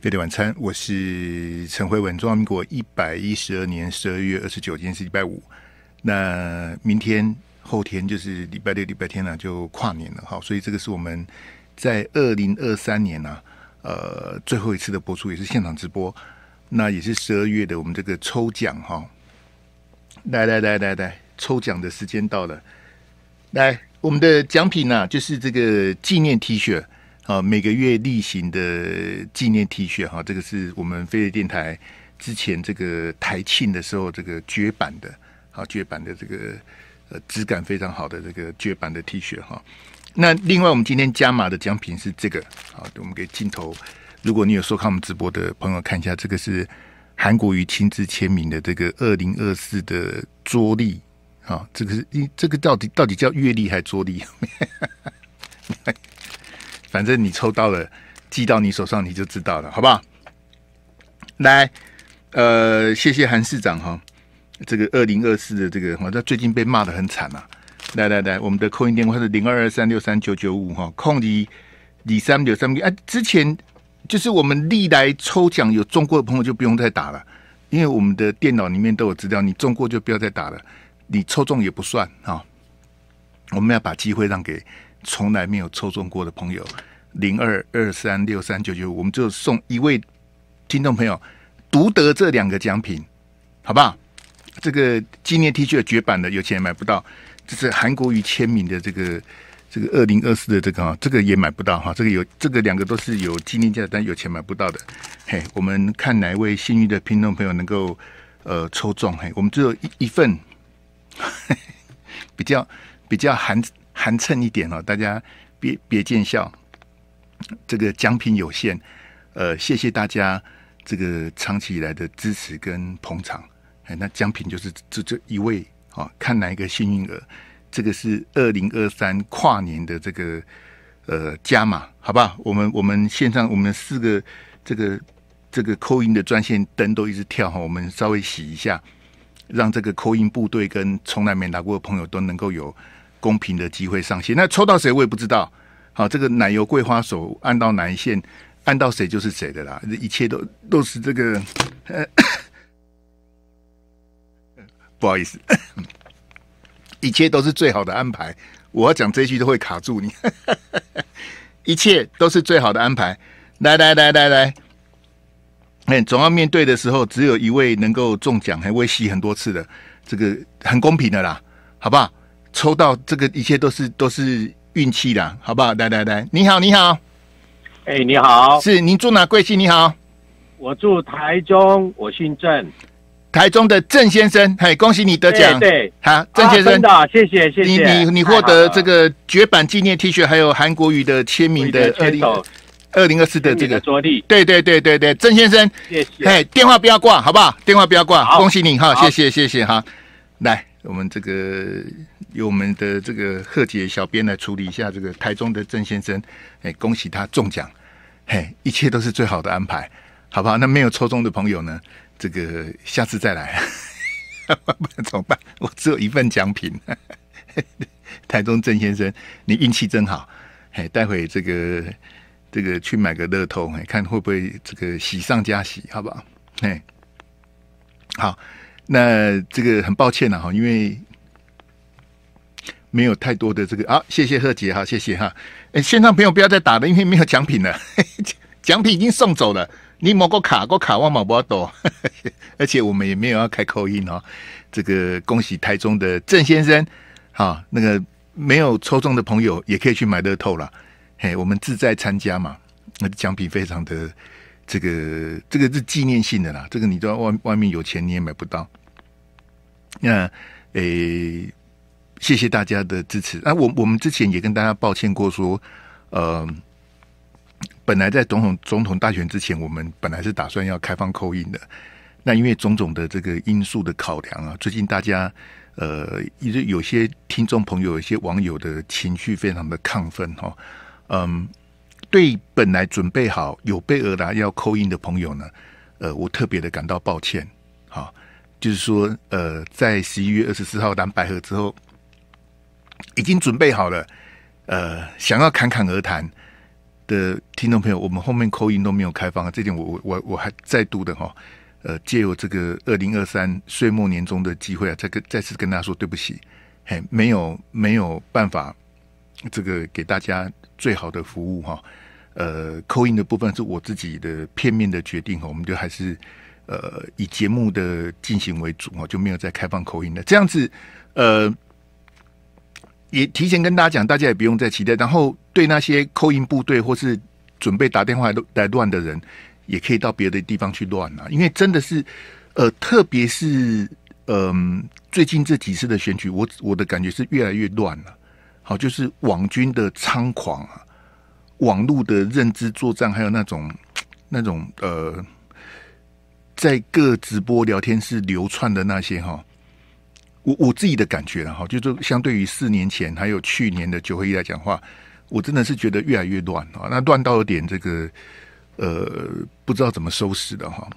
费的晚餐，我是陈慧文。中华民国一百一十二年十二月二十九今天是礼拜五。那明天、后天就是礼拜六、礼拜天了，就跨年了，好。所以这个是我们在二零二三年呢，呃，最后一次的播出，也是现场直播。那也是十二月的，我们这个抽奖，哈。来来来来来，抽奖的时间到了。来，我们的奖品呢，就是这个纪念 T 恤。啊，每个月例行的纪念 T 恤哈，这个是我们飞跃电台之前这个台庆的时候这个绝版的，好绝版的这个呃质感非常好的这个绝版的 T 恤哈。那另外我们今天加码的奖品是这个，好，我们给镜头，如果你有收看我们直播的朋友看一下，这个是韩国瑜亲自签名的这个二零二四的桌立，啊，这个是，这个到底到底叫阅历还桌立？反正你抽到了，寄到你手上你就知道了，好不好？来，呃，谢谢韩市长哈，这个二零二四的这个哈，他最近被骂的很惨啊。来来来，我们的扣音电话是零二二三六三九九五哈，空离李三九三。哎，之前就是我们历来抽奖有中过的朋友就不用再打了，因为我们的电脑里面都有资料，你中过就不要再打了，你抽中也不算啊。我们要把机会让给。从来没有抽中过的朋友，零二二三六三九九，我们就送一位听众朋友独得这两个奖品，好不好？这个纪念 T 恤绝版的，有钱也买不到；这是韩国瑜签名的，这个这个二零二四的这个，这个也买不到哈。这个有这个两个都是有纪念价值，但有钱买不到的。嘿，我们看哪一位幸运的听众朋友能够呃抽中？嘿，我们只有一一份，嘿 比较比较含。寒碜一点哦，大家别别见笑。这个奖品有限，呃，谢谢大家这个长期以来的支持跟捧场。哎，那奖品就是这这一位哦，看哪一个幸运儿。这个是二零二三跨年的这个呃加码，好吧？我们我们线上我们四个这个这个扣音的专线灯都一直跳哈，我们稍微洗一下，让这个扣音部队跟从来没拿过的朋友都能够有。公平的机会上线，那抽到谁我也不知道。好，这个奶油桂花手按到哪一线，按到谁就是谁的啦。一切都都是这个，不好意思，一切都是最好的安排。我要讲这句都会卡住你。一切都是最好的安排。来来来来来，哎，总要面对的时候，只有一位能够中奖，还会洗很多次的，这个很公平的啦，好不好？抽到这个，一切都是都是运气啦，好不好？来来来，你好，你好，哎，你好，是您住哪？贵姓？你好，我住台中，我姓郑，台中的郑先生，嘿，恭喜你得奖，对，好，郑先生，谢谢，谢谢，你你你获得这个绝版纪念 T 恤，还有韩国语的签名的，二零二零二四的这个着力，对对对对对，郑先生，谢谢，嘿，电话不要挂，好不好？电话不要挂，恭喜你哈，谢谢谢谢哈，来，我们这个。由我们的这个贺姐小编来处理一下这个台中的郑先生，哎，恭喜他中奖，嘿，一切都是最好的安排，好不好？那没有抽中的朋友呢，这个下次再来，不 能怎么办？我只有一份奖品，台中郑先生，你运气真好，嘿，待会这个这个去买个乐透，哎，看会不会这个喜上加喜，好不好？嘿，好，那这个很抱歉了哈，因为。没有太多的这个啊，谢谢贺杰哈，谢谢哈。哎，线上朋友不要再打了，因为没有奖品了，奖品已经送走了。你某个卡过卡忘某不多，而且我们也没有要开扣印哦。这个恭喜台中的郑先生，哈，那个没有抽中的朋友也可以去买乐透了。嘿，我们自在参加嘛，那奖品非常的这个这个是纪念性的啦，这个你到外外面有钱你也买不到。那诶。谢谢大家的支持。啊，我我们之前也跟大家抱歉过，说，呃，本来在总统总统大选之前，我们本来是打算要开放扣印的。那因为种种的这个因素的考量啊，最近大家呃，一直有些听众朋友、有些网友的情绪非常的亢奋哈，嗯，对本来准备好有备而来要扣印的朋友呢，呃，我特别的感到抱歉。好，就是说，呃，在十一月二十四号蓝百合之后。已经准备好了，呃，想要侃侃而谈的听众朋友，我们后面口音都没有开放这点我我我我还再读的哈，呃，借由这个二零二三岁末年终的机会啊，再跟再次跟大家说对不起，嘿，没有没有办法，这个给大家最好的服务哈，呃，口音的部分是我自己的片面的决定哈，我们就还是呃以节目的进行为主哈，就没有再开放口音了，这样子，呃。也提前跟大家讲，大家也不用再期待。然后对那些扣印部队或是准备打电话来来乱的人，也可以到别的地方去乱啊！因为真的是，呃，特别是，嗯，最近这几次的选举，我我的感觉是越来越乱了。好，就是网军的猖狂啊，网络的认知作战，还有那种 那种呃，在各直播聊天室流窜的那些哈。我自己的感觉哈，就是相对于四年前还有去年的九合一来讲话，我真的是觉得越来越乱啊！那乱到有点这个呃，不知道怎么收拾的哈。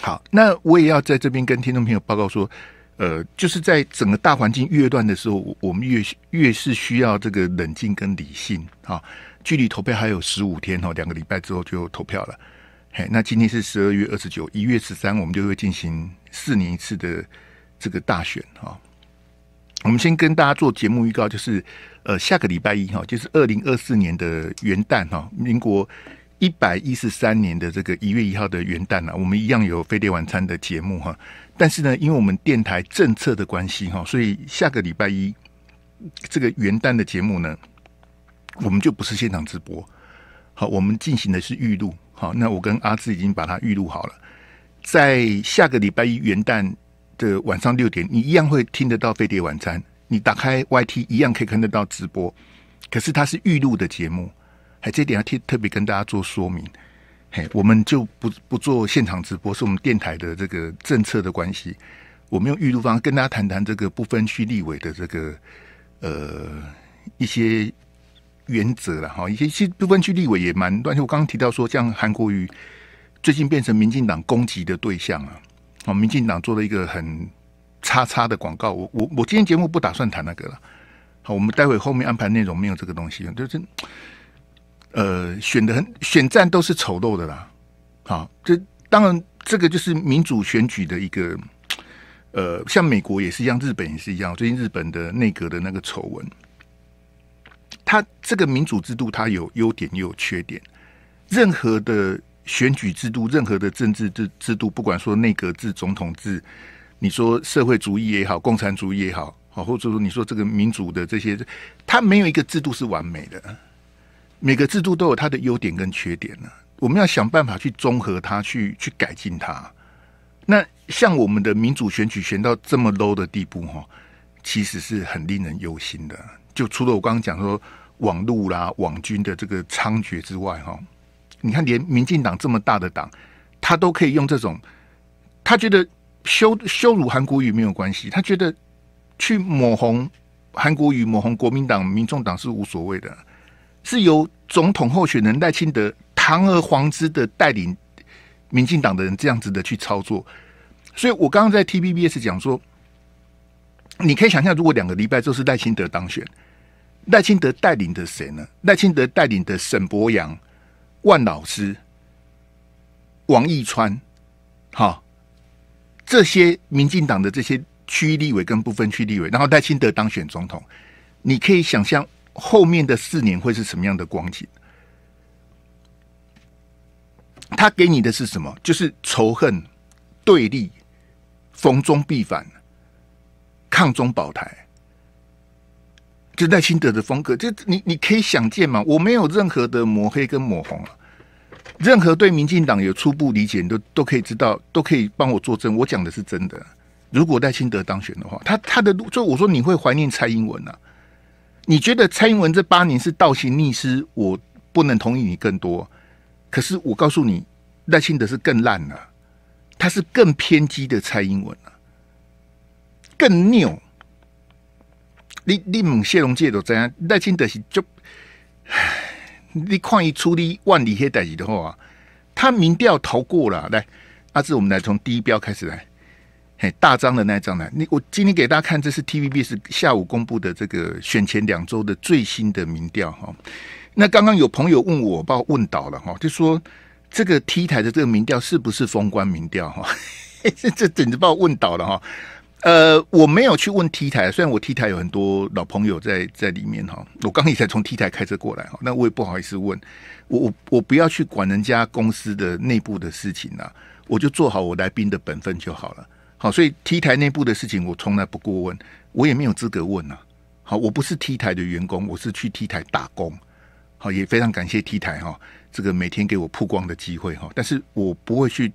好，那我也要在这边跟听众朋友报告说，呃，就是在整个大环境越乱的时候，我们越越是需要这个冷静跟理性啊。距离投票还有十五天哦，两个礼拜之后就投票了。嘿，那今天是十二月二十九，一月十三，我们就会进行四年一次的。这个大选哈，我们先跟大家做节目预告，就是呃，下个礼拜一哈，就是二零二四年的元旦哈，民国一百一十三年的这个一月一号的元旦啊，我们一样有飞碟晚餐的节目哈。但是呢，因为我们电台政策的关系哈，所以下个礼拜一这个元旦的节目呢，我们就不是现场直播，好，我们进行的是预录，好，那我跟阿志已经把它预录好了，在下个礼拜一元旦。的晚上六点，你一样会听得到《飞碟晚餐》，你打开 YT 一样可以看得到直播。可是它是预录的节目，还这点要特特别跟大家做说明。嘿，我们就不不做现场直播，是我们电台的这个政策的关系。我们用预录方跟大家谈谈这个不分区立委的这个呃一些原则了哈。一些其实不分区立委也蛮乱，就我刚刚提到说，像韩国瑜最近变成民进党攻击的对象啊。哦，民进党做了一个很叉叉的广告。我我我今天节目不打算谈那个了。好，我们待会后面安排内容没有这个东西，就是呃，选的很选战都是丑陋的啦。好，这当然这个就是民主选举的一个呃，像美国也是一样，日本也是一样。最近日本的内阁的那个丑闻，它这个民主制度它有优点也有缺点，任何的。选举制度，任何的政治制制度，不管说内阁制、总统制，你说社会主义也好，共产主义也好，好或者说你说这个民主的这些，它没有一个制度是完美的，每个制度都有它的优点跟缺点呢。我们要想办法去综合它，去去改进它。那像我们的民主选举，选到这么 low 的地步哈，其实是很令人忧心的。就除了我刚刚讲说网路啦、网军的这个猖獗之外哈。你看，连民进党这么大的党，他都可以用这种，他觉得羞羞辱韩国语没有关系，他觉得去抹红韩国语、抹红国民党、民众党是无所谓的。是由总统候选人赖清德堂而皇之的带领民进党的人这样子的去操作。所以我刚刚在 t v B S 讲说，你可以想象，如果两个礼拜就是赖清德当选，赖清德带领的谁呢？赖清德带领的沈博阳。万老师、王义川，哈，这些民进党的这些区立委跟部分区立委，然后戴钦德当选总统，你可以想象后面的四年会是什么样的光景？他给你的是什么？就是仇恨、对立、逢中必反、抗中保台。就赖清德的风格，就你你可以想见嘛，我没有任何的抹黑跟抹红啊，任何对民进党有初步理解，你都都可以知道，都可以帮我作证，我讲的是真的。如果赖清德当选的话，他他的就我说你会怀念蔡英文啊？你觉得蔡英文这八年是倒行逆施，我不能同意你更多。可是我告诉你，赖清德是更烂了，他是更偏激的蔡英文啊，更拗。你你猛谢龙介都这样，戴清德是就，你看一出力万里黑戴清的话啊，他民调投过了，来阿志，我们来从第一标开始来，嘿，大张的那张呢？你我今天给大家看，这是 TVB 是下午公布的这个选前两周的最新的民调哈。那刚刚有朋友问我，把我问倒了哈，就说这个 T 台的这个民调是不是封关民调哈？这这简直把我问倒了哈。呃，我没有去问 T 台，虽然我 T 台有很多老朋友在在里面哈。我刚也才从 T 台开车过来哈，那我也不好意思问，我我我不要去管人家公司的内部的事情呐，我就做好我来宾的本分就好了。好，所以 T 台内部的事情我从来不过问，我也没有资格问呐。好，我不是 T 台的员工，我是去 T 台打工。好，也非常感谢 T 台哈，这个每天给我曝光的机会哈，但是我不会去，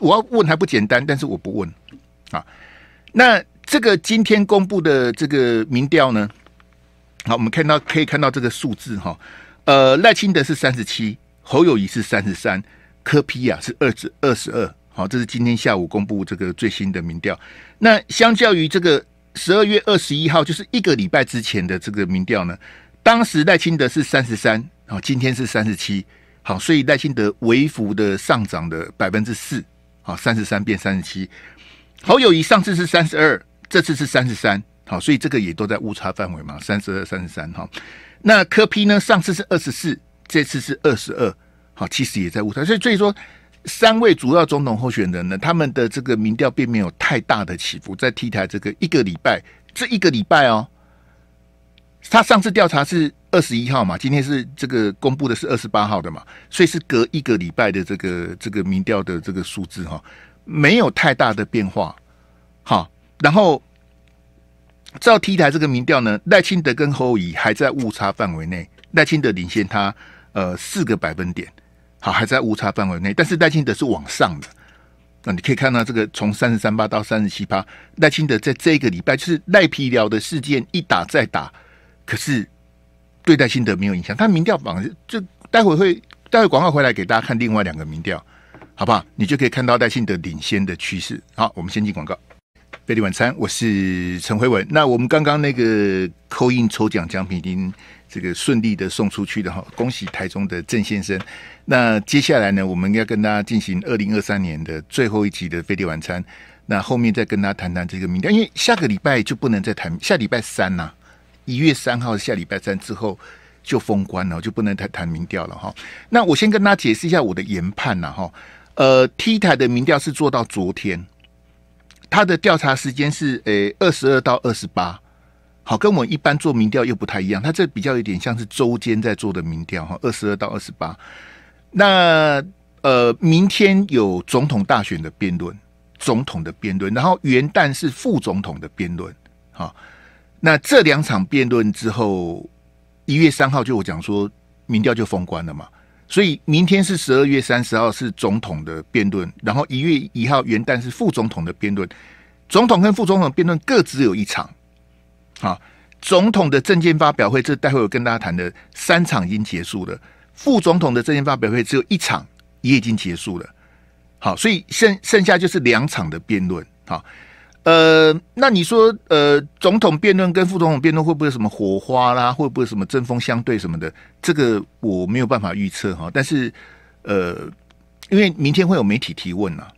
我要问还不简单，但是我不问啊。那这个今天公布的这个民调呢，好，我们看到可以看到这个数字哈，呃，赖清德是三十七，侯友谊是三十三，柯批啊是二十二，好，这是今天下午公布这个最新的民调。那相较于这个十二月二十一号，就是一个礼拜之前的这个民调呢，当时赖清德是三十三，好，今天是三十七，好，所以赖清德微幅的上涨的百分之四，好，三十三变三十七。侯友谊上次是三十二，这次是三十三，好，所以这个也都在误差范围嘛，三十二、三十三，哈。那科 P 呢？上次是二十四，这次是二十二，好，其实也在误差。所以，所以说，三位主要总统候选人呢，他们的这个民调并没有太大的起伏。在 T 台这个一个礼拜，这一个礼拜哦，他上次调查是二十一号嘛，今天是这个公布的是二十八号的嘛，所以是隔一个礼拜的这个这个民调的这个数字，哈。没有太大的变化，好，然后照 T 台这个民调呢，赖清德跟侯乙还在误差范围内，赖清德领先他呃四个百分点，好，还在误差范围内，但是赖清德是往上的，那你可以看到这个从三十三八到三十七八，赖清德在这个礼拜就是赖皮聊的事件一打再打，可是对待清德没有影响，他民调榜就待会会待会广告回来给大家看另外两个民调。好不好？你就可以看到戴信的领先的趋势。好，我们先进广告。飞利晚餐，我是陈慧文。那我们刚刚那个扣印抽奖奖品已经这个顺利的送出去的哈，恭喜台中的郑先生。那接下来呢，我们要跟大家进行二零二三年的最后一集的飞利晚餐。那后面再跟大家谈谈这个民调，因为下个礼拜就不能再谈，下礼拜三呐，一月三号下礼拜三之后就封关了，就不能再谈民调了哈。那我先跟大家解释一下我的研判呐哈。呃，T 台的民调是做到昨天，他的调查时间是诶二十二到二十八，好，跟我们一般做民调又不太一样，他这比较有点像是周间在做的民调哈，二十二到二十八。那呃，明天有总统大选的辩论，总统的辩论，然后元旦是副总统的辩论，好，那这两场辩论之后，一月三号就我讲说，民调就封关了嘛。所以明天是十二月三十号，是总统的辩论；然后一月一号元旦是副总统的辩论。总统跟副总统辩论各只有一场。好，总统的政见发表会，这待会有跟大家谈的三场已经结束了；副总统的政见发表会只有一场，也已经结束了。好，所以剩剩下就是两场的辩论。好。呃，那你说，呃，总统辩论跟副总统辩论会不会什么火花啦？会不会什么针锋相对什么的？这个我没有办法预测哈。但是，呃，因为明天会有媒体提问呐，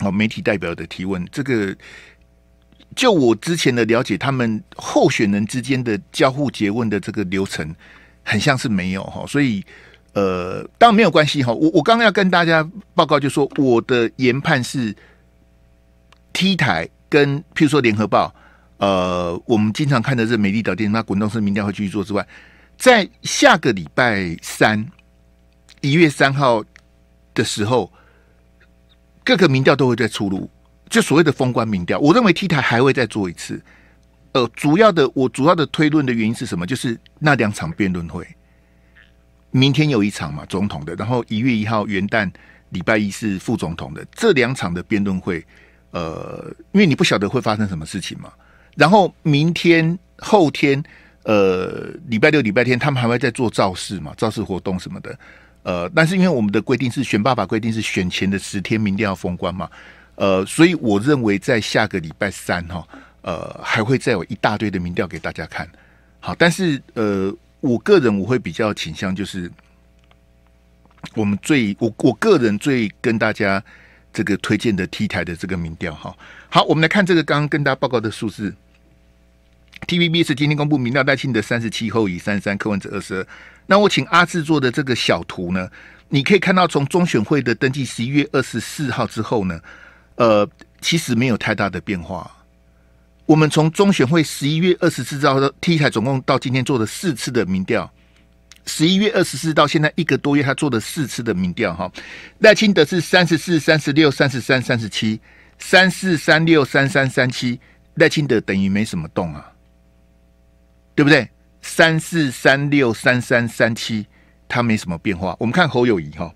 哦，媒体代表的提问，这个就我之前的了解，他们候选人之间的交互结问的这个流程，很像是没有哈。所以，呃，当然没有关系哈。我我刚刚要跟大家报告，就说我的研判是。T 台跟譬如说联合报，呃，我们经常看的是美丽岛电视，那滚动式民调会继续做之外，在下个礼拜三一月三号的时候，各个民调都会在出炉，就所谓的封关民调。我认为 T 台还会再做一次，呃，主要的我主要的推论的原因是什么？就是那两场辩论会，明天有一场嘛，总统的，然后一月一号元旦礼拜一是副总统的，这两场的辩论会。呃，因为你不晓得会发生什么事情嘛。然后明天、后天，呃，礼拜六、礼拜天，他们还会在做造势嘛，造势活动什么的。呃，但是因为我们的规定是选爸爸规定是选前的十天民调要封关嘛。呃，所以我认为在下个礼拜三哈，呃，还会再有一大堆的民调给大家看。好，但是呃，我个人我会比较倾向就是，我们最我我个人最跟大家。这个推荐的 T 台的这个民调哈，好，我们来看这个刚刚跟大家报告的数字。TVB 是今天公布民调，赖清德三十七，后以三十三，柯文哲二十二。那我请阿志做的这个小图呢，你可以看到从中选会的登记十一月二十四号之后呢，呃，其实没有太大的变化。我们从中选会十一月二十四号到 T 台总共到今天做了四次的民调。十一月二十四到现在一个多月，他做了四次的民调哈。赖清德是三十四、三十六、三十三、三十七、三四、三六、三三、三七，赖清德等于没什么动啊，对不对？三四三六三三三七，他没什么变化。我们看侯友谊哈，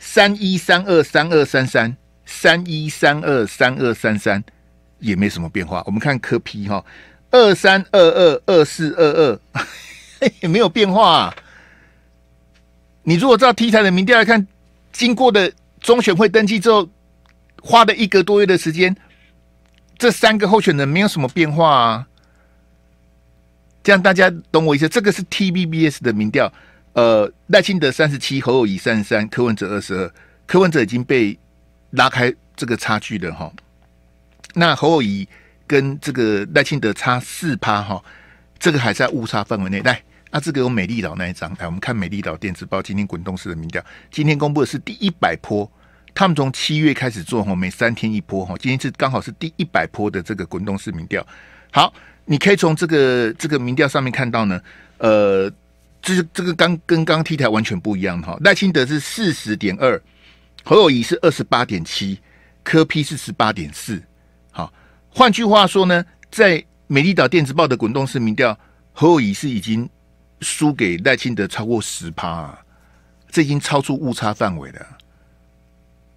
三一三二三二三三，三一三二三二三三，也没什么变化。我们看柯批哈，二三二二二四二二，也没有变化。你如果照 T 台的民调来看，经过的中选会登记之后，花了一个多月的时间，这三个候选人没有什么变化啊。这样大家懂我意思？这个是 T B B S 的民调，呃，赖清德三十七，侯友谊三十三，柯文哲二十二，柯文哲已经被拉开这个差距了哈。那侯友谊跟这个赖清德差四趴哈，这个还在误差范围内。来。他这个有美丽岛那一张，来我们看美丽岛电子报今天滚动式的民调，今天公布的是第一百波，他们从七月开始做哈，每三天一波哈，今天是刚好是第一百波的这个滚动式民调。好，你可以从这个这个民调上面看到呢，呃，这是这个刚跟刚 T 台完全不一样哈，赖清德是四十点二，侯友宜是二十八点七，柯 P 是十八点四。好，换句话说呢，在美丽岛电子报的滚动式民调，侯友宜是已经。输给赖清德超过十趴，啊，这已经超出误差范围了。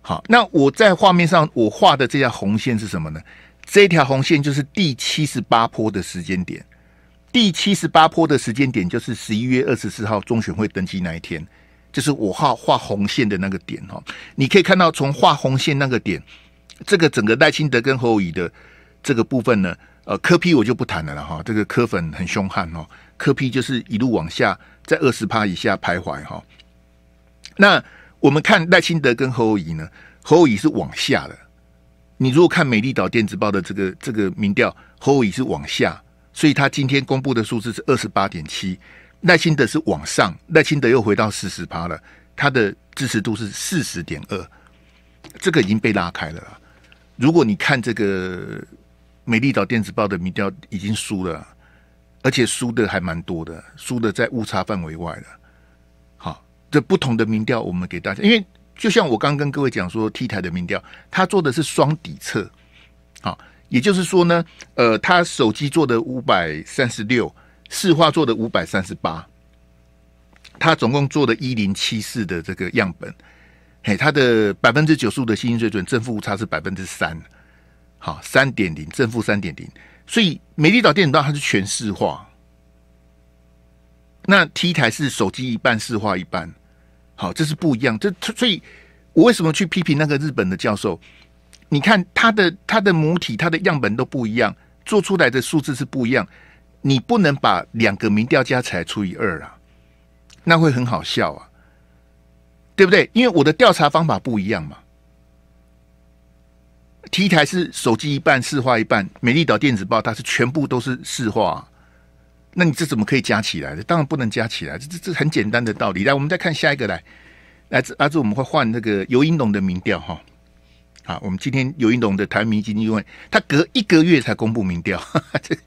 好，那我在画面上我画的这条红线是什么呢？这条红线就是第七十八坡的时间点。第七十八坡的时间点就是十一月二十四号中选会登记那一天，就是我画画红线的那个点哈。你可以看到从画红线那个点，这个整个赖清德跟侯友的这个部分呢，呃，科批我就不谈了了哈。这个科粉很凶悍哦。科皮就是一路往下，在二十趴以下徘徊哈。那我们看赖清德跟侯友宜呢？侯友宜是往下的。你如果看美丽岛电子报的这个这个民调，侯友宜是往下，所以他今天公布的数字是二十八点七。赖清德是往上，赖清德又回到四十趴了，他的支持度是四十点二。这个已经被拉开了了。如果你看这个美丽岛电子报的民调，已经输了。而且输的还蛮多的，输的在误差范围外的。好，这不同的民调，我们给大家，因为就像我刚跟各位讲说，T 台的民调，他做的是双底测，好，也就是说呢，呃，他手机做的五百三十六，市话做的五百三十八，他总共做的一零七四的这个样本，嘿，他的百分之九十五的信心水准，正负误差是百分之三，好，三点零，正负三点零。所以，美丽岛电子报它是全市化，那 T 台是手机一半市化一半，好，这是不一样。这所以，我为什么去批评那个日本的教授？你看他的他的母体、他的样本都不一样，做出来的数字是不一样。你不能把两个民调加起来除以二啊，那会很好笑啊，对不对？因为我的调查方法不一样嘛。T 台是手机一半，市化一半。美丽岛电子报它是全部都是市化，那你这怎么可以加起来的？当然不能加起来，这这这很简单的道理。来，我们再看下一个来，来这阿志我们会换那个尤英龙的民调哈。好，我们今天尤英龙的台民基金因为他隔一个月才公布民调，这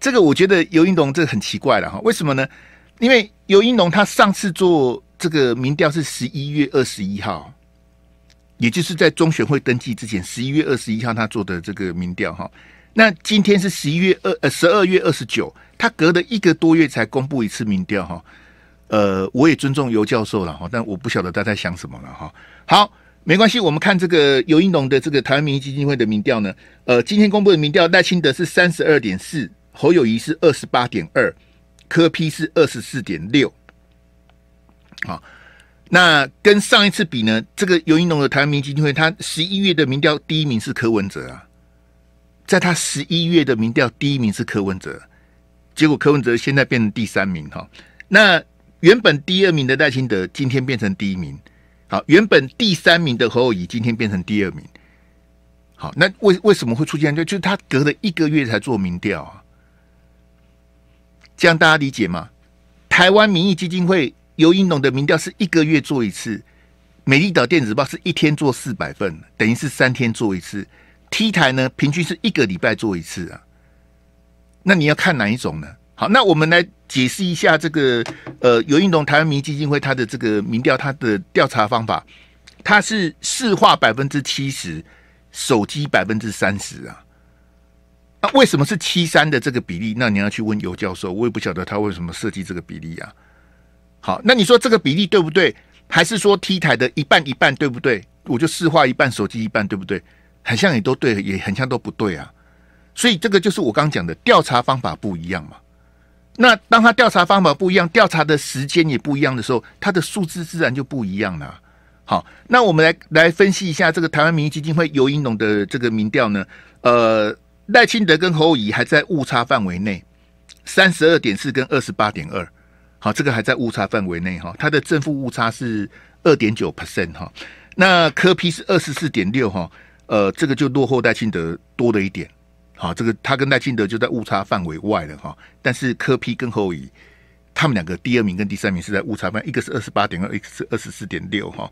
这个我觉得尤英龙这很奇怪了哈。为什么呢？因为尤英龙他上次做这个民调是十一月二十一号。也就是在中选会登记之前，十一月二十一号他做的这个民调哈，那今天是十一月二呃十二月二十九，他隔了一个多月才公布一次民调哈，呃，我也尊重尤教授了哈，但我不晓得他在想什么了哈。好，没关系，我们看这个尤英龙的这个台湾民意基金会的民调呢，呃，今天公布的民调，赖清德是三十二点四，侯友谊是二十八点二，柯批是二十四点六，好。那跟上一次比呢？这个尤英龙的台湾民基金会，他十一月的民调第一名是柯文哲啊，在他十一月的民调第一名是柯文哲，结果柯文哲现在变成第三名哈。那原本第二名的戴清德今天变成第一名，好，原本第三名的何友怡今天变成第二名。好，那为为什么会出现这？就是他隔了一个月才做民调啊，这样大家理解吗？台湾民意基金会。尤英龙的民调是一个月做一次，美丽岛电子报是一天做四百份，等于是三天做一次。T 台呢，平均是一个礼拜做一次啊。那你要看哪一种呢？好，那我们来解释一下这个呃尤英龙台湾民基金会它的这个民调，它的调查方法，它是市话百分之七十，手机百分之三十啊。那为什么是七三的这个比例？那你要去问尤教授，我也不晓得他为什么设计这个比例啊。好，那你说这个比例对不对？还是说 T 台的一半一半对不对？我就试画一半手机一半对不对？很像也都对，也很像都不对啊。所以这个就是我刚讲的调查方法不一样嘛。那当他调查方法不一样，调查的时间也不一样的时候，他的数字自然就不一样了。好，那我们来来分析一下这个台湾民意基金会尤英龙的这个民调呢。呃，赖清德跟侯友谊还在误差范围内，三十二点四跟二十八点二。这个还在误差范围内哈，它的正负误差是二点九 percent 哈。那科批是二十四点六哈，呃，这个就落后戴庆德多了一点。好，这个他跟戴庆德就在误差范围外了哈。但是科批跟后移，他们两个第二名跟第三名是在误差范，一个是二十八点二，一个是二十四点六哈。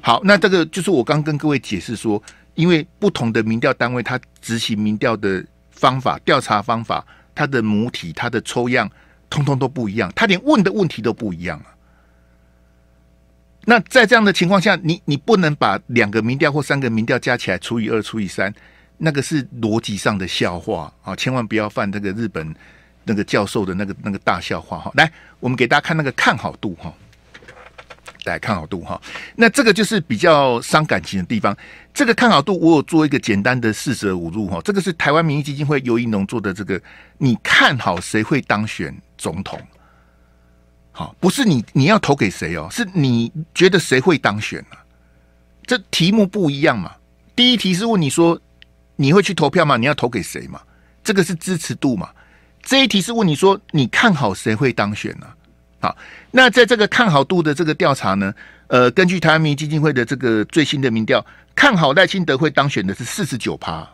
好，那这个就是我刚跟各位解释说，因为不同的民调单位，它执行民调的方法、调查方法、它的母体、它的抽样。通通都不一样，他连问的问题都不一样了。那在这样的情况下，你你不能把两个民调或三个民调加起来除以二除以三，那个是逻辑上的笑话啊！千万不要犯那个日本那个教授的那个那个大笑话哈。来，我们给大家看那个看好度哈，来看好度哈。那这个就是比较伤感情的地方。这个看好度，我有做一个简单的四舍五入哈。这个是台湾民意基金会尤一农做的这个，你看好谁会当选总统？好，不是你你要投给谁哦，是你觉得谁会当选呢？这题目不一样嘛。第一题是问你说你会去投票吗？你要投给谁嘛？这个是支持度嘛？这一题是问你说你看好谁会当选呢？好，那在这个看好度的这个调查呢，呃，根据台湾民意基金会的这个最新的民调。看好赖清德会当选的是四十九趴，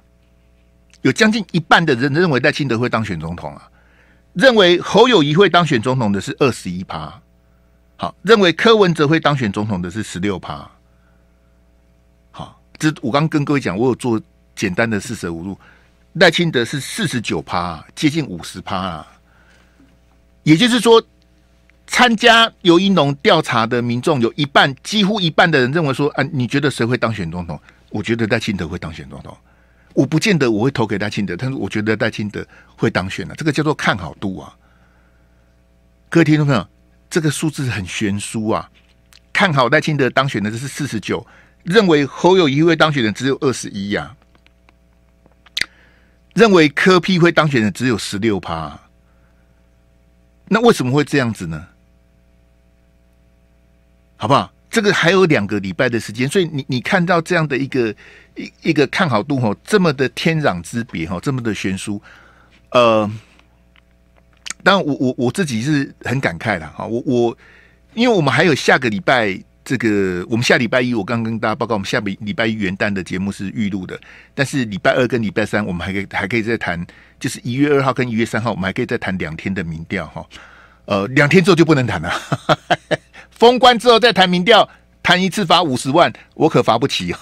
有将近一半的人认为赖清德会当选总统啊，认为侯友谊会当选总统的是二十一趴，好，认为柯文哲会当选总统的是十六趴，好，这我刚跟各位讲，我有做简单的四舍五入，赖清德是四十九趴，接近五十趴啊，也就是说。参加尤一农调查的民众有一半，几乎一半的人认为说：“啊，你觉得谁会当选总统？”我觉得戴清德会当选总统。我不见得我会投给戴清德，但是我觉得戴清德会当选了。这个叫做看好度啊！各位听众朋友，这个数字很悬殊啊！看好戴清德当选的这是四十九，认为侯友谊会当选的只有二十一呀，认为柯 P 会当选的只有十六趴。那为什么会这样子呢？好不好？这个还有两个礼拜的时间，所以你你看到这样的一个一一个看好度哈，这么的天壤之别哈，这么的悬殊，呃，当然我我我自己是很感慨的哈，我我因为我们还有下个礼拜这个，我们下礼拜一我刚跟大家报告，我们下礼礼拜一元旦的节目是预录的，但是礼拜二跟礼拜三我们还可以还可以再谈，就是一月二号跟一月三号我们还可以再谈两天的民调哈，呃，两天之后就不能谈了。封关之后再谈民调，谈一次罚五十万，我可罚不起。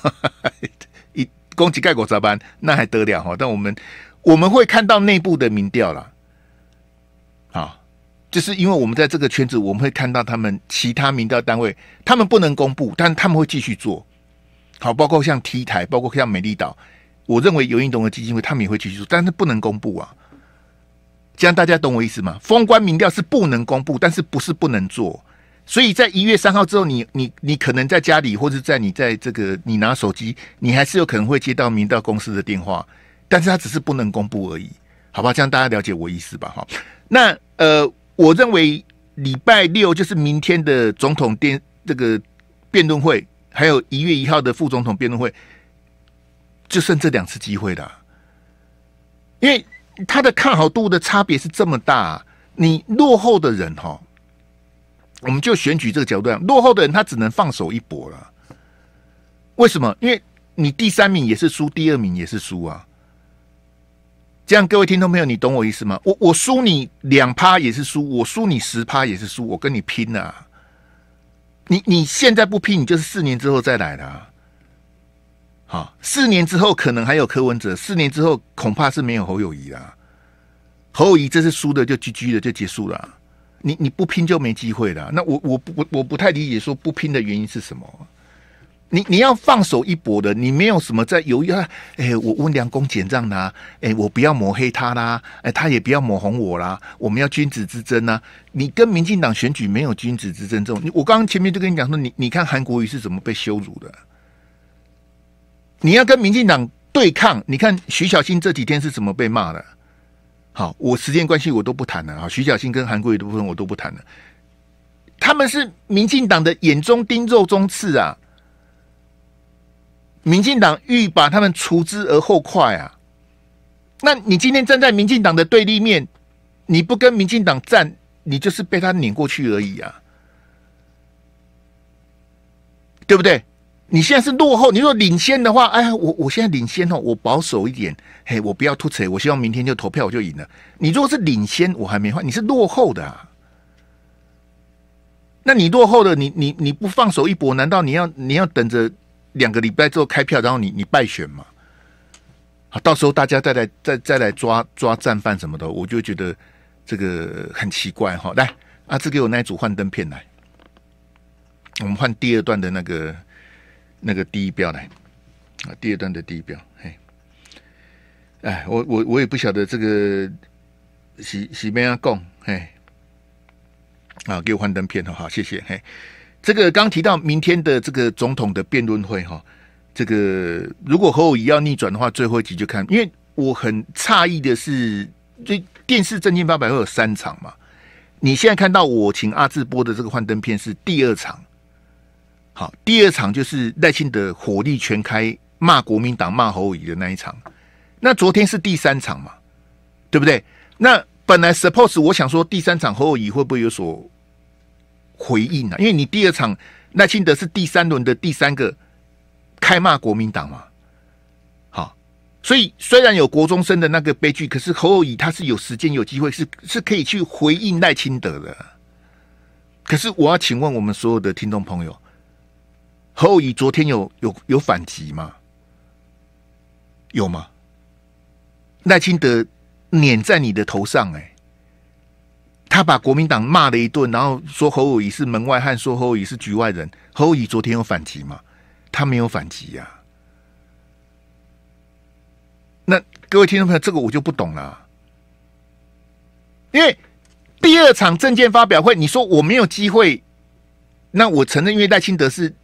一攻击盖国专板，那还得了哈？但我们我们会看到内部的民调了，啊，就是因为我们在这个圈子，我们会看到他们其他民调单位，他们不能公布，但他们会继续做。好，包括像 T 台，包括像美丽岛，我认为有运动的基金会，他们也会继续做，但是不能公布啊。这样大家懂我意思吗？封关民调是不能公布，但是不是不能做。所以在一月三号之后，你你你可能在家里，或者在你在这个你拿手机，你还是有可能会接到明道公司的电话，但是他只是不能公布而已，好吧？这样大家了解我意思吧？哈，那呃，我认为礼拜六就是明天的总统电这个辩论会，还有一月一号的副总统辩论会，就剩这两次机会了，因为他的看好度的差别是这么大，你落后的人哈。我们就选举这个角度落后的人他只能放手一搏了。为什么？因为你第三名也是输，第二名也是输啊。这样各位听众朋友，你懂我意思吗？我我输你两趴也是输，我输你十趴也是输，我跟你拼呐！你你现在不拼，你就是四年之后再来的。好，四年之后可能还有柯文哲，四年之后恐怕是没有侯友谊啦。侯友谊这次输的就 GG 的就结束了。你你不拼就没机会了。那我我不我我不太理解说不拼的原因是什么。你你要放手一搏的，你没有什么在犹豫啊？哎，我温良恭俭让啦？哎，我不要抹黑他啦？哎，他也不要抹红我啦？我们要君子之争呢？你跟民进党选举没有君子之争这种。你我刚刚前面就跟你讲说，你你看韩国瑜是怎么被羞辱的？你要跟民进党对抗，你看徐小新这几天是怎么被骂的？好，我时间关系，我都不谈了啊。徐小新跟韩国一的部分，我都不谈了。他们是民进党的眼中钉、肉中刺啊！民进党欲把他们除之而后快啊！那你今天站在民进党的对立面，你不跟民进党站，你就是被他撵过去而已啊，对不对？你现在是落后，你说领先的话，哎呀，我我现在领先哦，我保守一点，嘿，我不要突扯，我希望明天就投票我就赢了。你如果是领先，我还没换，你是落后的，啊，那你落后的，你你你不放手一搏，难道你要你要等着两个礼拜之后开票，然后你你败选吗？好，到时候大家再来再再来抓抓战犯什么的，我就觉得这个很奇怪哈。来，阿志给我那一组幻灯片来，我们换第二段的那个。那个第一标来，啊，第二段的第一标，嘿，哎，我我我也不晓得这个是是咩啊讲，嘿，啊，给我幻灯片，好好谢谢，嘿，这个刚提到明天的这个总统的辩论会，哈，这个如果和我一样逆转的话，最后一集就看，因为我很诧异的是，这电视正经八百会有三场嘛，你现在看到我请阿志播的这个幻灯片是第二场。好，第二场就是赖清德火力全开骂国民党骂侯乙的那一场。那昨天是第三场嘛，对不对？那本来 suppose 我想说第三场侯乙会不会有所回应呢？因为你第二场赖清德是第三轮的第三个开骂国民党嘛。好，所以虽然有国中生的那个悲剧，可是侯友宜他是有时间有机会是是可以去回应赖清德的。可是我要请问我们所有的听众朋友。侯宇昨天有有有反击吗？有吗？赖清德撵在你的头上哎，他把国民党骂了一顿，然后说侯宇是门外汉，说侯宇是局外人。侯宇昨天有反击吗？他没有反击呀。那各位听众朋友，这个我就不懂了，因为第二场证件发表会，你说我没有机会，那我承认，因为赖清德是。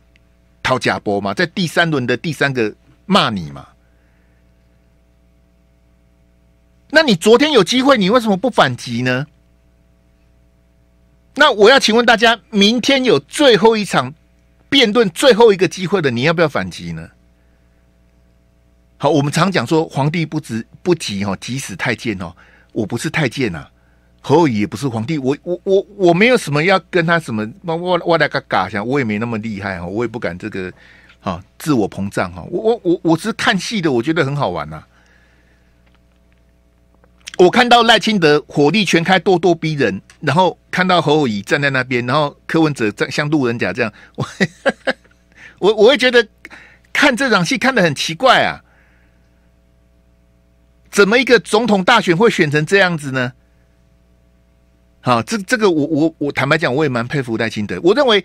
讨假波嘛，在第三轮的第三个骂你嘛？那你昨天有机会，你为什么不反击呢？那我要请问大家，明天有最后一场辩论，最后一个机会的，你要不要反击呢？好，我们常讲说，皇帝不急不急哦，急死太监哦。我不是太监呐。侯友也不是皇帝，我我我我没有什么要跟他什么，我我我来个嘎，想我也没那么厉害哈，我也不敢这个啊自我膨胀哈，我我我我是看戏的，我觉得很好玩呐。我看到赖清德火力全开，咄咄逼人，然后看到侯友站在那边，然后柯文哲像路人甲这样，我我我会觉得看这场戏看的很奇怪啊，怎么一个总统大选会选成这样子呢？好，这这个我我我坦白讲，我也蛮佩服赖清德。我认为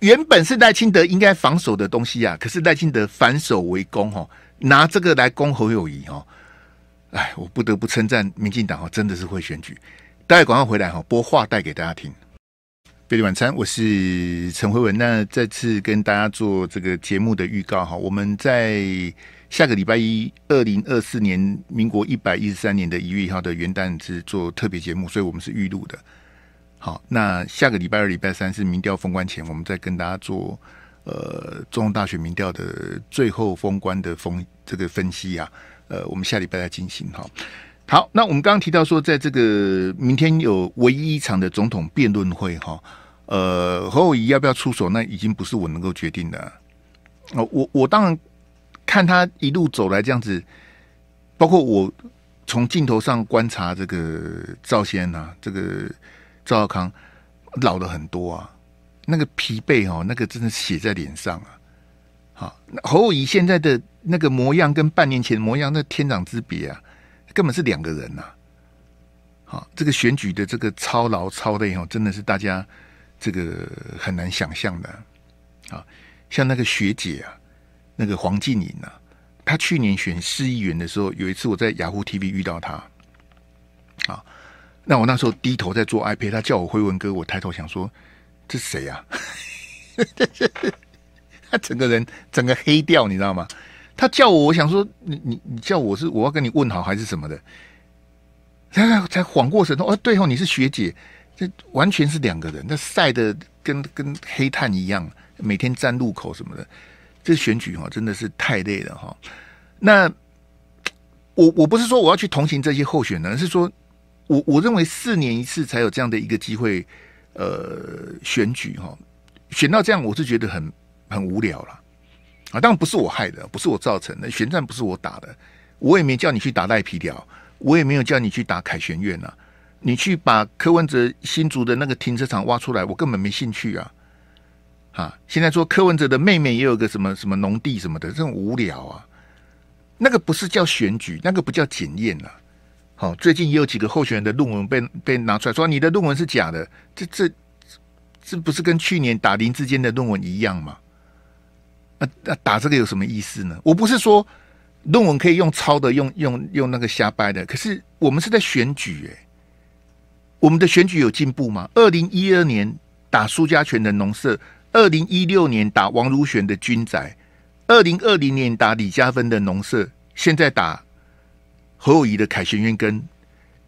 原本是赖清德应该防守的东西啊，可是赖清德反守为攻，哦，拿这个来攻侯友谊，哦。哎，我不得不称赞民进党哦，真的是会选举。待广告回来哈，播话带给大家听。贝力晚餐，我是陈慧文，那再次跟大家做这个节目的预告哈，我们在。下个礼拜一，二零二四年民国一百一十三年的一月一号的元旦是做特别节目，所以我们是预录的。好，那下个礼拜二、礼拜三是民调封关前，我们再跟大家做呃，中央大学民调的最后封关的封这个分析啊。呃，我们下礼拜再进行哈。好，那我们刚刚提到说，在这个明天有唯一一场的总统辩论会哈。呃，何伟仪要不要出手？那已经不是我能够决定的。哦，我我当然。看他一路走来这样子，包括我从镜头上观察这个赵先呐，这个赵孝康老了很多啊，那个疲惫哦，那个真的写在脸上啊。好，侯武仪现在的那个模样跟半年前模样那天壤之别啊，根本是两个人呐。好，这个选举的这个操劳操累哦，真的是大家这个很难想象的。啊，像那个学姐啊。那个黄静颖呢？他去年选市议员的时候，有一次我在雅虎 TV 遇到他，啊，那我那时候低头在做 iPad，他叫我辉文哥，我抬头想说这是谁呀？他 整个人整个黑掉，你知道吗？他叫我，我想说你你你叫我是我要跟你问好还是什么的？才才缓过神头，哦，对哦，你是学姐，这完全是两个人。那晒的跟跟黑炭一样，每天站路口什么的。这选举哈真的是太累了哈。那我我不是说我要去同情这些候选人，是说我我认为四年一次才有这样的一个机会，呃，选举哈，选到这样我是觉得很很无聊了。啊，当然不是我害的，不是我造成的，悬战不是我打的，我也没叫你去打赖皮条，我也没有叫你去打凯旋院呐。你去把柯文哲新竹的那个停车场挖出来，我根本没兴趣啊。哈，现在说柯文哲的妹妹也有个什么什么农地什么的，这种无聊啊，那个不是叫选举，那个不叫检验呐。好，最近也有几个候选人的论文被被拿出来说，你的论文是假的，这这这不是跟去年打林之间的论文一样吗？啊，打这个有什么意思呢？我不是说论文可以用抄的，用用用那个瞎掰的，可是我们是在选举哎，我们的选举有进步吗？二零一二年打苏家权的农社。二零一六年打王如玄的军宅，二零二零年打李嘉芬的农舍，现在打何友谊的凯旋苑跟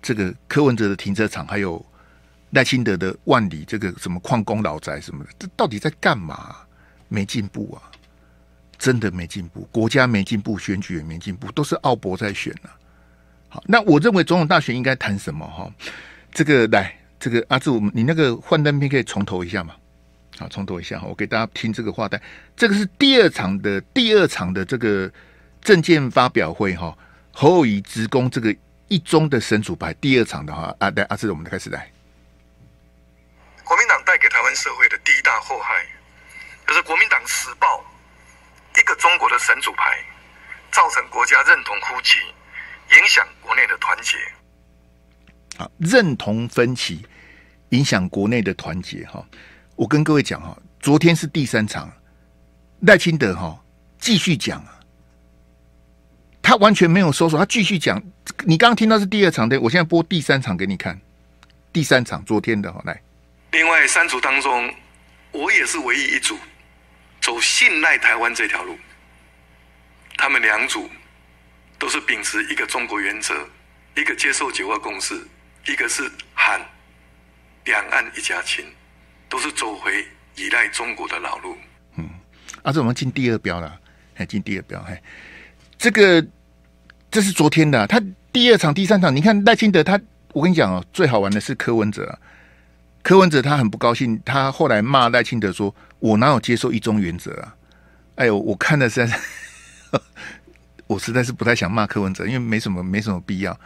这个柯文哲的停车场，还有赖清德的万里这个什么矿工老宅什么的，这到底在干嘛？没进步啊，真的没进步，国家没进步，选举也没进步，都是奥博在选啊。好，那我认为总统大选应该谈什么？哈，这个来，这个阿志，我们你那个幻灯片可以重投一下吗？啊，重读一下，哈，我给大家听这个话带。这个是第二场的第二场的这个证件发表会哈。侯友宜直攻这个一中的神主牌，第二场的话，啊，戴阿志，我们开始来。国民党带给台湾社会的第一大祸害，就是国民党时报一个中国的神主牌，造成国家认同分歧，影响国内的团结。好，认同分歧影响国内的团结哈。我跟各位讲哈，昨天是第三场，赖清德哈继续讲啊，他完全没有收手，他继续讲。你刚刚听到是第二场的，我现在播第三场给你看。第三场昨天的哈来，另外三组当中，我也是唯一一组走信赖台湾这条路。他们两组都是秉持一个中国原则，一个接受九二共识，一个是喊两岸一家亲。都是走回依赖中国的老路。嗯，啊，这我们进第二标了，还进第二标，嘿，这个这是昨天的，他第二场、第三场，你看赖清德，他我跟你讲哦，最好玩的是柯文哲，柯文哲他很不高兴，他后来骂赖清德说：“我哪有接受一中原则啊？”哎呦，我看的是，我实在是不太想骂柯文哲，因为没什么，没什么必要。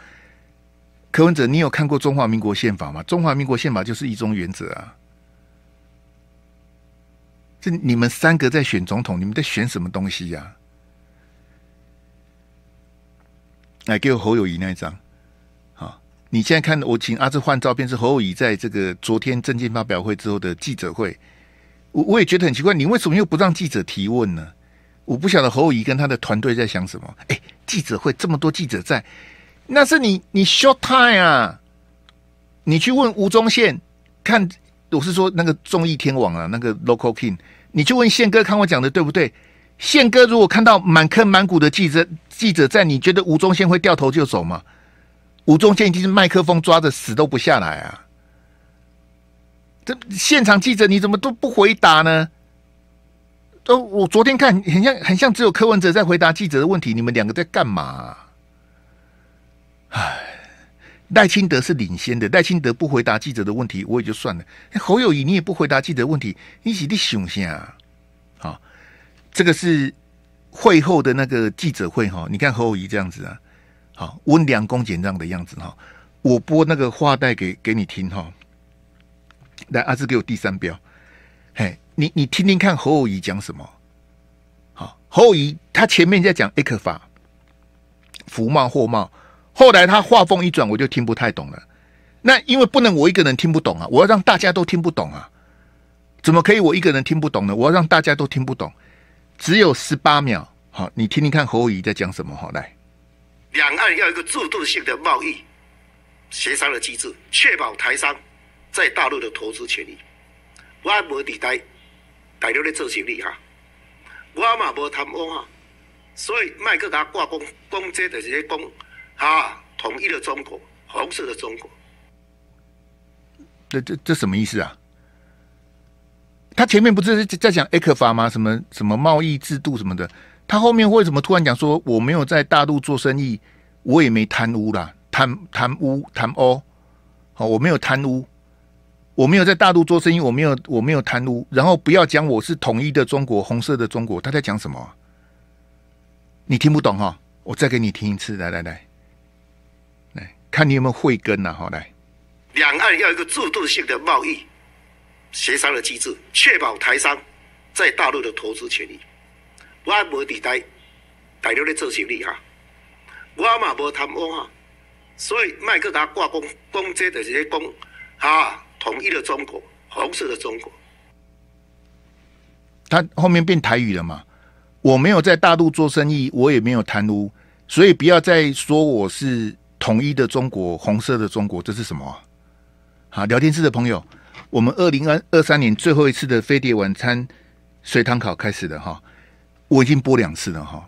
柯文哲，你有看过《中华民国宪法》吗？《中华民国宪法》就是一中原则啊。你们三个在选总统，你们在选什么东西呀？来给我侯友谊那一张。好，你现在看，我请阿志换照片，是侯友谊在这个昨天政见发表会之后的记者会。我我也觉得很奇怪，你为什么又不让记者提问呢？我不晓得侯友谊跟他的团队在想什么。哎，记者会这么多记者在，那是你你 short time 啊？你去问吴宗宪看，我是说那个综艺天王啊，那个 local king。你就问宪哥，看我讲的对不对？宪哥如果看到满坑满谷的记者记者在，你觉得吴宗宪会掉头就走吗？吴宗宪已经是麦克风抓着死都不下来啊！这现场记者你怎么都不回答呢？哦，我昨天看很像很像，只有柯文哲在回答记者的问题，你们两个在干嘛？唉。赖清德是领先的，赖清德不回答记者的问题，我也就算了。侯友谊，你也不回答记者问题，你是你熊先啊？好，这个是会后的那个记者会哈，你看侯友谊这样子啊，好温良恭俭让的样子哈。我播那个话带给给你听哈，来阿志给我递三标，嘿，你你听听看侯友谊讲什么？好，侯友谊他前面在讲 A 克法福贸货贸。后来他话锋一转，我就听不太懂了。那因为不能我一个人听不懂啊，我要让大家都听不懂啊。怎么可以我一个人听不懂呢？我要让大家都听不懂。只有十八秒，好，你听听看侯宇在讲什么。好，来，两岸要一个制度性的贸易协商的机制，确保台商在大陆的投资权益。我无抵呆，大家的在做生意哈，我嘛无贪污哈，所以麦克甲我工讲这，的这些工。啊！统一的中国，红色的中国。这这这什么意思啊？他前面不是在讲 A 克法吗？什么什么贸易制度什么的？他后面为什么突然讲说我没有在大陆做生意，我也没贪污啦，贪贪污贪污，好，我没有贪污，我没有在大陆做生意，我没有我没有贪污，然后不要讲我是统一的中国，红色的中国，他在讲什么？你听不懂哈？我再给你听一次，来来来。看你有没有慧根呐？好来，两岸要一个制度性的贸易协商的机制，确保台商在大陆的投资权益。我无抵台，大陆咧做生意哈，我嘛无贪污哈，所以麦克达挂公公职的这些公哈，统一了中国，红色的中国。他后面变台语了嘛？我没有在大陆做生意，我也没有贪污，所以不要再说我是。统一的中国，红色的中国，这是什么？好，聊天室的朋友，我们二零二二三年最后一次的飞碟晚餐水堂考开始的哈，我已经播两次了哈。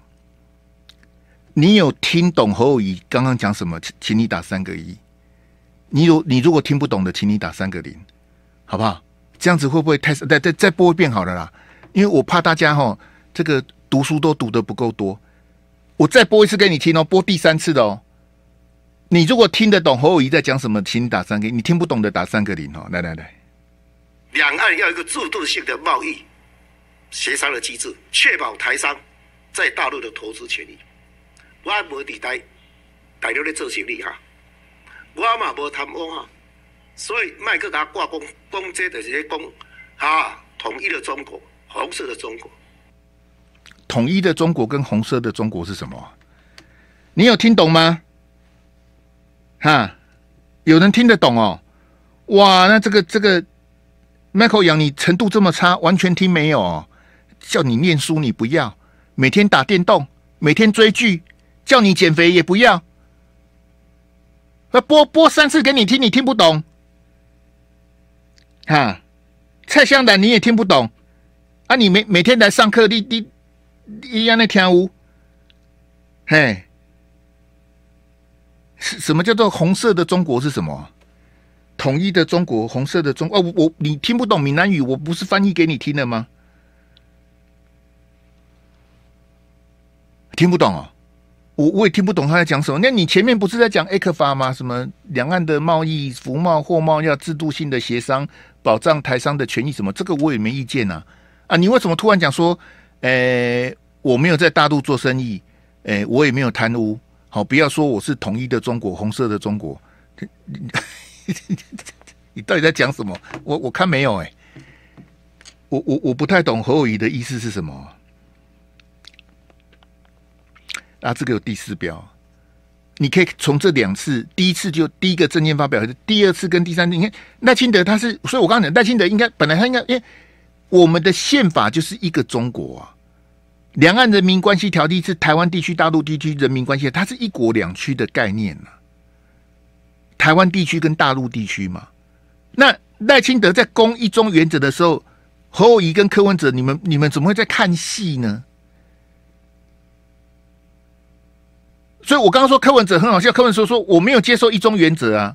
你有听懂侯友谊刚刚讲什么？请你打三个一。你有你如果听不懂的，请你打三个零，好不好？这样子会不会太……再再再播一遍好了啦，因为我怕大家哈，这个读书都读的不够多。我再播一次给你听哦，播第三次的哦。你如果听得懂侯友谊在讲什么，请你打三个；你听不懂的打三个零哦。来来来，两岸要一个制度性的贸易协商的机制，确保台商在大陆的投资权益。我无地待，待陆的做生意哈。我嘛无贪污哈，所以麦克达挂公攻击的这些讲哈，统一的中国，红色的中国，统一的中国跟红色的中国是什么？你有听懂吗？哈，有人听得懂哦，哇！那这个这个，Michael 养你程度这么差，完全听没有。哦？叫你念书你不要，每天打电动，每天追剧，叫你减肥也不要。那播播三次给你听，你听不懂。哈，蔡香兰你也听不懂啊！你每每天来上课，你你一样的跳无，嘿。什什么叫做红色的中国是什么？统一的中国，红色的中哦，我你听不懂闽南语，我不是翻译给你听的吗？听不懂啊，我我也听不懂他在讲什么。那你前面不是在讲 A 克法吗？什么两岸的贸易服贸货贸要制度性的协商，保障台商的权益什么？这个我也没意见呐。啊，你为什么突然讲说，诶，我没有在大陆做生意，诶，我也没有贪污？好，不要说我是统一的中国，红色的中国。你到底在讲什么？我我看没有哎，我我我不太懂何友仪的意思是什么。啊，这个有第四标，你可以从这两次，第一次就第一个证件发表，还是第二次跟第三次？你看赖清德他是，所以我刚讲赖清德应该本来他应该，因为我们的宪法就是一个中国啊。两岸人民关系条例是台湾地区、大陆地区人民关系，它是一国两区的概念呢。台湾地区跟大陆地区嘛。那赖清德在攻一中原则的时候，何武仪跟柯文哲，你们你们怎么会在看戏呢？所以我刚刚说柯文哲很好笑，柯文哲说我没有接受一中原则啊。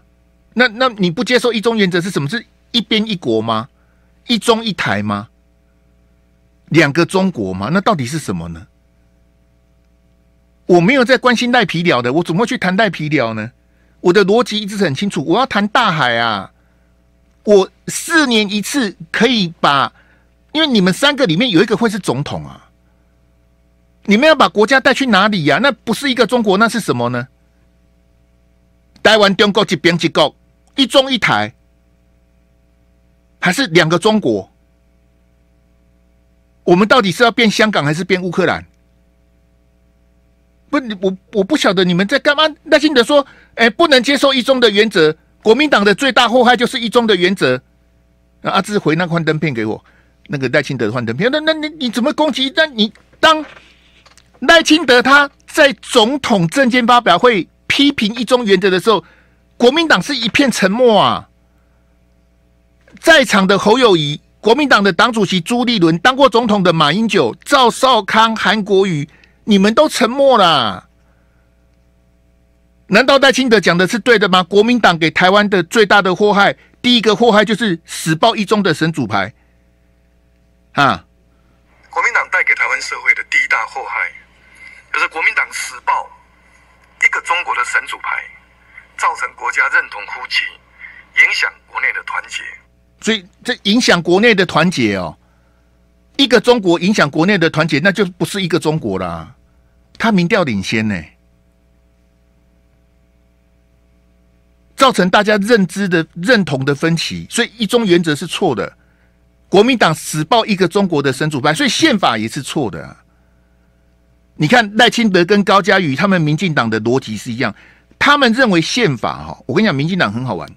那那你不接受一中原则是什么？是一边一国吗？一中一台吗？两个中国嘛？那到底是什么呢？我没有在关心赖皮了的，我怎么会去谈赖皮了呢？我的逻辑一直很清楚，我要谈大海啊！我四年一次可以把，因为你们三个里面有一个会是总统啊，你们要把国家带去哪里呀？那不是一个中国，那是什么呢？台湾中国及边机构，一中一台，还是两个中国？我们到底是要变香港还是变乌克兰？不，你我我不晓得你们在干嘛。耐清德说：“哎，不能接受一中的原则，国民党的最大祸害就是一中的原则。”那阿志回那幻灯片给我，那个赖清德的幻灯片，那那你你怎么攻击？那你当赖清德他在总统政见发表会批评一中原则的时候，国民党是一片沉默啊。在场的侯友谊。国民党的党主席朱立伦，当过总统的马英九、赵少康、韩国瑜，你们都沉默了？难道戴清德讲的是对的吗？国民党给台湾的最大的祸害，第一个祸害就是《死报》一中的神主牌啊！国民党带给台湾社会的第一大祸害，就是国民党《死报》一个中国的神主牌，造成国家认同枯竭，影响国内的团结。所以这影响国内的团结哦，一个中国影响国内的团结，那就不是一个中国了。他民调领先呢，造成大家认知的认同的分歧。所以一中原则是错的，国民党死抱一个中国的神主牌，所以宪法也是错的。你看赖清德跟高嘉瑜他们民进党的逻辑是一样，他们认为宪法哈，我跟你讲，民进党很好玩。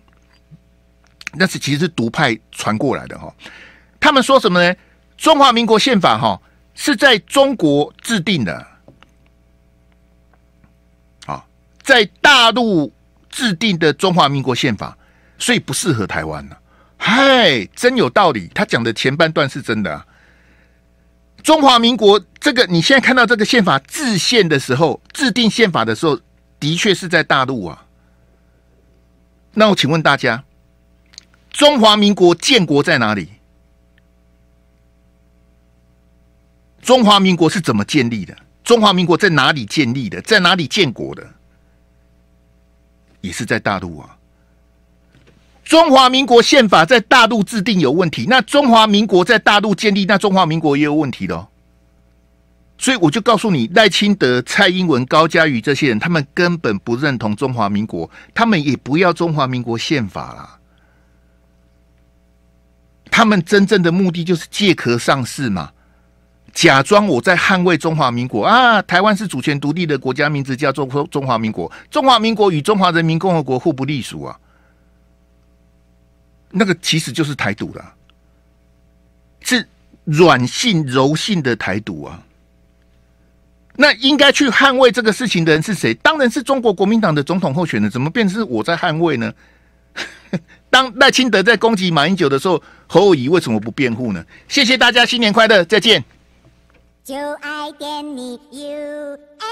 那是其实是独派传过来的哈，他们说什么呢？中华民国宪法哈是在中国制定的，啊，在大陆制定的中华民国宪法，所以不适合台湾呢。嗨，真有道理。他讲的前半段是真的。中华民国这个你现在看到这个宪法制宪的时候，制定宪法的时候，的确是在大陆啊。那我请问大家。中华民国建国在哪里？中华民国是怎么建立的？中华民国在哪里建立的？在哪里建国的？也是在大陆啊！中华民国宪法在大陆制定有问题，那中华民国在大陆建立，那中华民国也有问题哦。所以我就告诉你，赖清德、蔡英文、高嘉瑜这些人，他们根本不认同中华民国，他们也不要中华民国宪法啦。他们真正的目的就是借壳上市嘛，假装我在捍卫中华民国啊，台湾是主权独立的国家，名字叫做中华民国，中华民国与中华人民共和国互不隶属啊，那个其实就是台独了，是软性、柔性的台独啊。那应该去捍卫这个事情的人是谁？当然是中国国民党的总统候选人，怎么变成我在捍卫呢？当赖清德在攻击马英九的时候，侯友谊为什么不辩护呢？谢谢大家，新年快乐，再见。就爱点你 UFO。